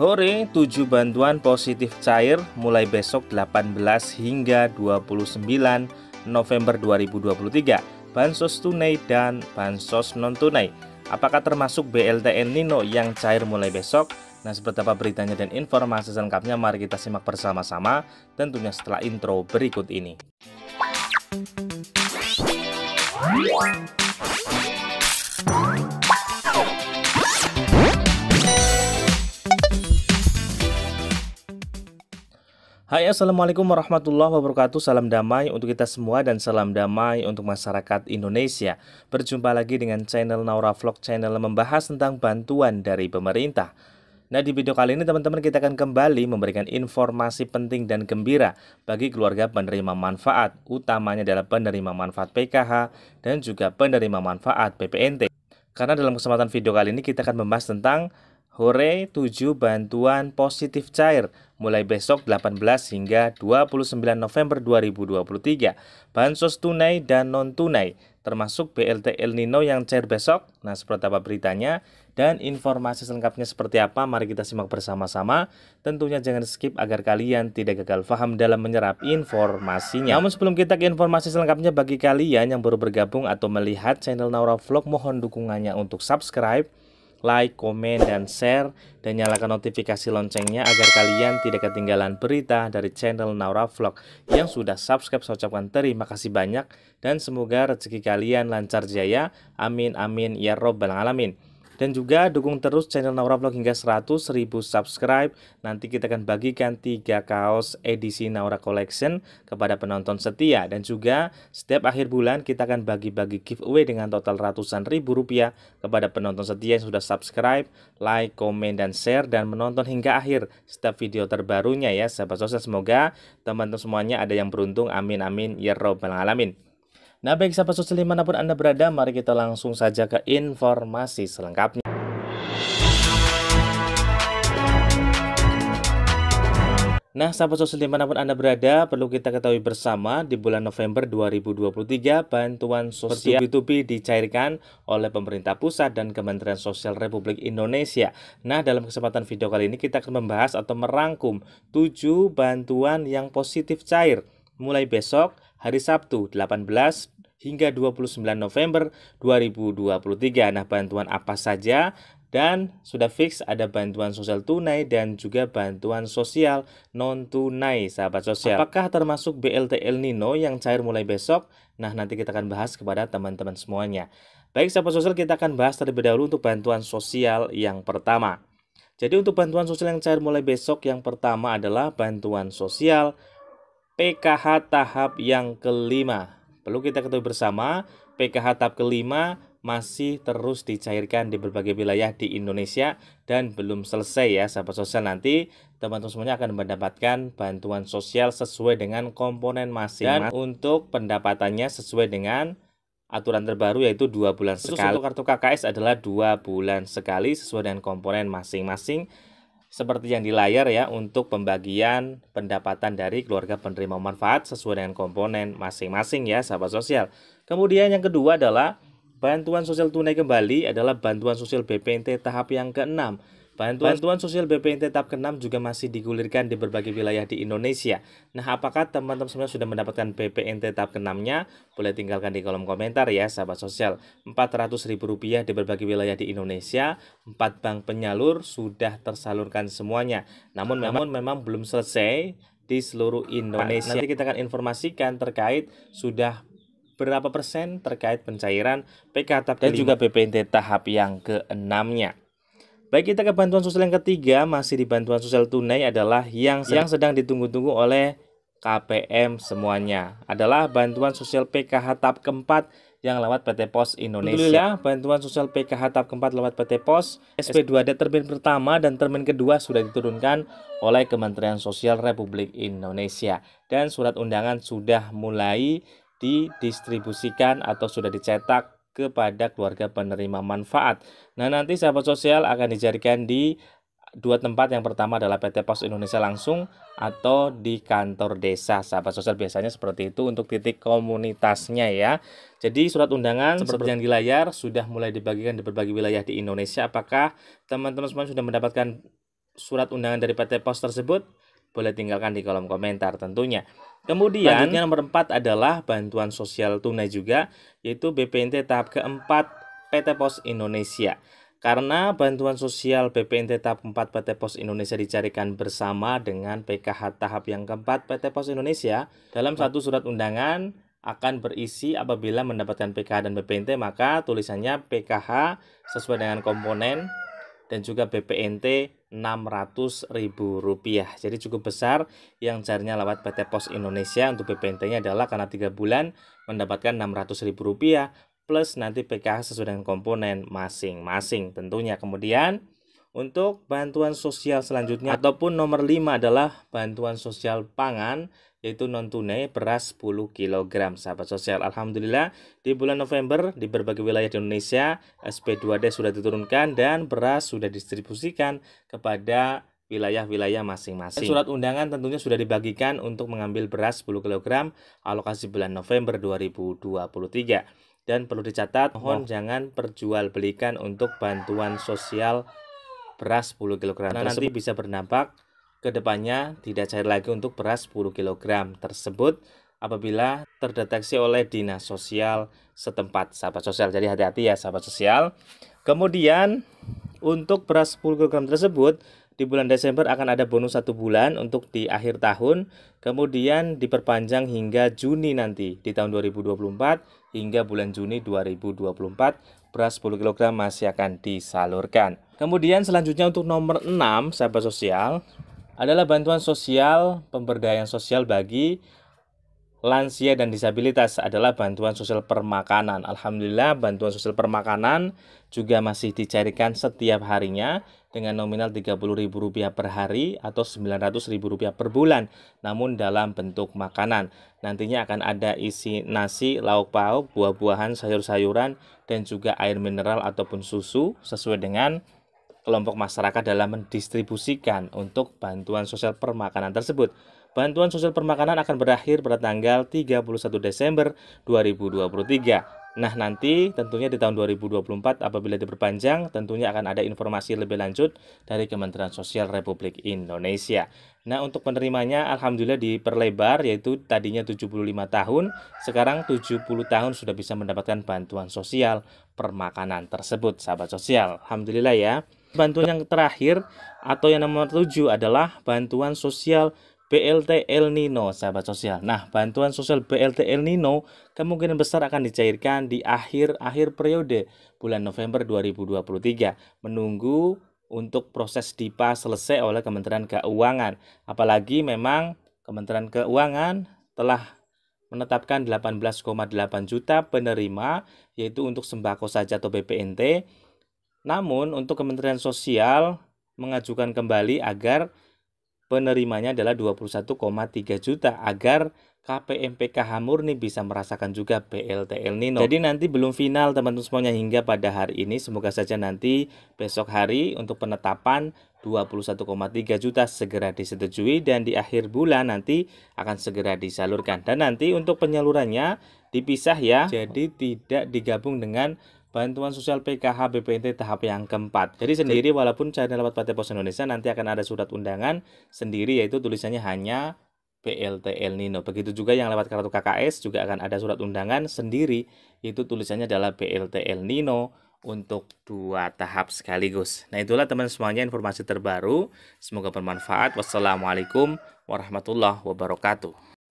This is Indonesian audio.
Hore, tujuh bantuan positif cair mulai besok 18 hingga 29 November 2023, bansos tunai dan bansos non-tunai. Apakah termasuk El Nino yang cair mulai besok? Nah, seperti apa beritanya dan informasi lengkapnya mari kita simak bersama-sama, tentunya setelah intro berikut ini. Hai Assalamualaikum warahmatullahi wabarakatuh Salam damai untuk kita semua dan salam damai untuk masyarakat Indonesia Berjumpa lagi dengan channel Naura Vlog Channel membahas tentang bantuan dari pemerintah Nah di video kali ini teman-teman kita akan kembali memberikan informasi penting dan gembira bagi keluarga penerima manfaat Utamanya adalah penerima manfaat PKH dan juga penerima manfaat PPNT Karena dalam kesempatan video kali ini kita akan membahas tentang Hore 7 bantuan positif cair mulai besok 18 hingga 29 November 2023. Bansos tunai dan non-tunai termasuk BLT El Nino yang cair besok. Nah, seperti apa beritanya dan informasi selengkapnya seperti apa mari kita simak bersama-sama. Tentunya jangan skip agar kalian tidak gagal paham dalam menyerap informasinya. Namun sebelum kita ke informasi selengkapnya bagi kalian yang baru bergabung atau melihat channel Naura Vlog mohon dukungannya untuk subscribe like, komen, dan share, dan nyalakan notifikasi loncengnya agar kalian tidak ketinggalan berita dari channel Naura Vlog yang sudah subscribe. Saya ucapkan terima kasih banyak dan semoga rezeki kalian lancar jaya. Amin amin ya robbal alamin. Dan juga dukung terus channel Naura Vlog hingga 100 ribu subscribe. Nanti kita akan bagikan 3 kaos edisi Naura Collection kepada penonton setia. Dan juga setiap akhir bulan kita akan bagi-bagi giveaway dengan total ratusan ribu rupiah kepada penonton setia yang sudah subscribe, like, komen, dan share, dan menonton hingga akhir setiap video terbarunya ya sahabat sosial. Semoga teman-teman semuanya ada yang beruntung. Amin amin ya robbal alamin. Nah baik sahabat sosial dimanapun Anda berada, mari kita langsung saja ke informasi selengkapnya. Nah, sahabat sosial dimanapun Anda berada, perlu kita ketahui bersama di bulan November 2023, bantuan sosial B2B dicairkan oleh pemerintah pusat dan Kementerian Sosial Republik Indonesia. Nah, dalam kesempatan video kali ini kita akan membahas atau merangkum 7 bantuan yang positif cair. Mulai besok, hari Sabtu 18 hingga 29 November 2023. Nah, bantuan apa saja dan sudah fix ada bantuan sosial tunai dan juga bantuan sosial non tunai sahabat sosial. Apakah termasuk BLT El Nino yang cair mulai besok? Nah, nanti kita akan bahas kepada teman-teman semuanya. Baik, sahabat sosial kita akan bahas terlebih dahulu untuk bantuan sosial yang pertama. Jadi untuk bantuan sosial yang cair mulai besok yang pertama adalah bantuan sosial PKH tahap yang kelima. Perlu kita ketahui bersama, PKH tahap kelima masih terus dicairkan di berbagai wilayah di Indonesia dan belum selesai ya sahabat sosial nanti teman-teman semuanya akan mendapatkan bantuan sosial sesuai dengan komponen masing-masing dan untuk pendapatannya sesuai dengan aturan terbaru yaitu dua bulan sekali. untuk kartu KKS adalah dua bulan sekali sesuai dengan komponen masing-masing seperti yang di layar ya untuk pembagian pendapatan dari keluarga penerima manfaat sesuai dengan komponen masing-masing ya sahabat sosial. Kemudian yang kedua adalah bantuan sosial tunai kembali adalah bantuan sosial BPNT tahap yang keenam Bantuan, Bantuan sosial BPNT tahap keenam juga masih digulirkan di berbagai wilayah di Indonesia. Nah, apakah teman-teman semua sudah mendapatkan BPNT tahap keenamnya? Boleh tinggalkan di kolom komentar ya, sahabat sosial. Rp400.000 di berbagai wilayah di Indonesia, 4 bank penyalur sudah tersalurkan semuanya. Namun nah, memang, memang belum selesai di seluruh Indonesia. Nanti kita akan informasikan terkait sudah berapa persen terkait pencairan PK tahap dan juga BPNT tahap yang keenamnya. Baik kita ke bantuan sosial yang ketiga masih di bantuan sosial tunai adalah yang sedang, yang sedang ditunggu-tunggu oleh KPM semuanya adalah bantuan sosial PKH tahap keempat yang lewat PT Pos Indonesia. Alhamdulillah, bantuan sosial PKH tahap keempat lewat PT Pos, SP2D termin pertama dan termin kedua sudah diturunkan oleh Kementerian Sosial Republik Indonesia. Dan surat undangan sudah mulai didistribusikan atau sudah dicetak kepada keluarga penerima manfaat. Nah, nanti sahabat sosial akan dijadikan di dua tempat yang pertama adalah PT Pos Indonesia langsung atau di kantor desa sahabat sosial biasanya seperti itu untuk titik komunitasnya ya jadi surat undangan seperti yang di layar sudah mulai dibagikan di berbagai wilayah di Indonesia apakah teman-teman semua sudah mendapatkan surat undangan dari PT Pos tersebut boleh tinggalkan di kolom komentar tentunya. Kemudian yang nomor 4 adalah bantuan sosial tunai juga yaitu BPNT tahap keempat PT Pos Indonesia. Karena bantuan sosial BPNT tahap keempat PT Pos Indonesia dicarikan bersama dengan PKH tahap yang keempat PT Pos Indonesia dalam satu surat undangan akan berisi apabila mendapatkan PKH dan BPNT maka tulisannya PKH sesuai dengan komponen dan juga BPNT ribu rupiah, Jadi cukup besar yang carinya lewat PT Pos Indonesia untuk BPNT-nya adalah karena 3 bulan mendapatkan ribu rupiah plus nanti PKH sesuai dengan komponen masing-masing tentunya. Kemudian untuk bantuan sosial selanjutnya ataupun nomor 5 adalah bantuan sosial pangan yaitu non tunai beras 10 kg sahabat sosial Alhamdulillah di bulan November di berbagai wilayah di Indonesia SP2D sudah diturunkan dan beras sudah distribusikan kepada wilayah-wilayah masing-masing. Surat undangan tentunya sudah dibagikan untuk mengambil beras 10 kg alokasi bulan November 2023. Dan perlu dicatat, mohon oh. jangan perjualbelikan untuk bantuan sosial beras 10 kg. Nah, nanti bisa berdampak kedepannya tidak cair lagi untuk beras 10 kg tersebut apabila terdeteksi oleh dinas sosial setempat sahabat sosial jadi hati-hati ya sahabat sosial kemudian untuk beras 10 kg tersebut di bulan Desember akan ada bonus satu bulan untuk di akhir tahun, kemudian diperpanjang hingga Juni nanti di tahun 2024 hingga bulan Juni 2024 beras 10 kg masih akan disalurkan. Kemudian selanjutnya untuk nomor 6 sahabat sosial adalah bantuan sosial pemberdayaan sosial bagi lansia dan disabilitas adalah bantuan sosial permakanan. Alhamdulillah bantuan sosial permakanan juga masih dicarikan setiap harinya dengan nominal Rp30.000 per hari atau Rp900.000 per bulan namun dalam bentuk makanan. Nantinya akan ada isi nasi, lauk pauk, buah-buahan, sayur-sayuran dan juga air mineral ataupun susu sesuai dengan kelompok masyarakat dalam mendistribusikan untuk bantuan sosial permakanan tersebut bantuan sosial permakanan akan berakhir pada tanggal 31 Desember 2023. Nah, nanti tentunya di tahun 2024 apabila diperpanjang tentunya akan ada informasi lebih lanjut dari Kementerian Sosial Republik Indonesia. Nah, untuk penerimanya alhamdulillah diperlebar yaitu tadinya 75 tahun, sekarang 70 tahun sudah bisa mendapatkan bantuan sosial permakanan tersebut, sahabat sosial. Alhamdulillah ya. Bantuan yang terakhir atau yang nomor 7 adalah bantuan sosial BLT El Nino, sahabat sosial. Nah, bantuan sosial BLT El Nino kemungkinan besar akan dicairkan di akhir-akhir periode bulan November 2023, menunggu untuk proses DIPA selesai oleh Kementerian Keuangan. Apalagi memang Kementerian Keuangan telah menetapkan 18,8 juta penerima yaitu untuk sembako saja atau BPNT. Namun untuk Kementerian Sosial mengajukan kembali agar penerimanya adalah 21,3 juta agar KPMPKH murni bisa merasakan juga El Nino. Jadi nanti belum final teman-teman semuanya hingga pada hari ini. Semoga saja nanti besok hari untuk penetapan 21,3 juta segera disetujui dan di akhir bulan nanti akan segera disalurkan. Dan nanti untuk penyalurannya dipisah ya. Jadi tidak digabung dengan bantuan sosial PKH BPNT tahap yang keempat. Jadi sendiri walaupun saya lewat PT Pos Indonesia nanti akan ada surat undangan sendiri yaitu tulisannya hanya PLTL El Nino. Begitu juga yang lewat kartu KKS juga akan ada surat undangan sendiri itu tulisannya adalah PLTL El Nino untuk dua tahap sekaligus. Nah itulah teman semuanya informasi terbaru. Semoga bermanfaat. Wassalamualaikum warahmatullahi wabarakatuh.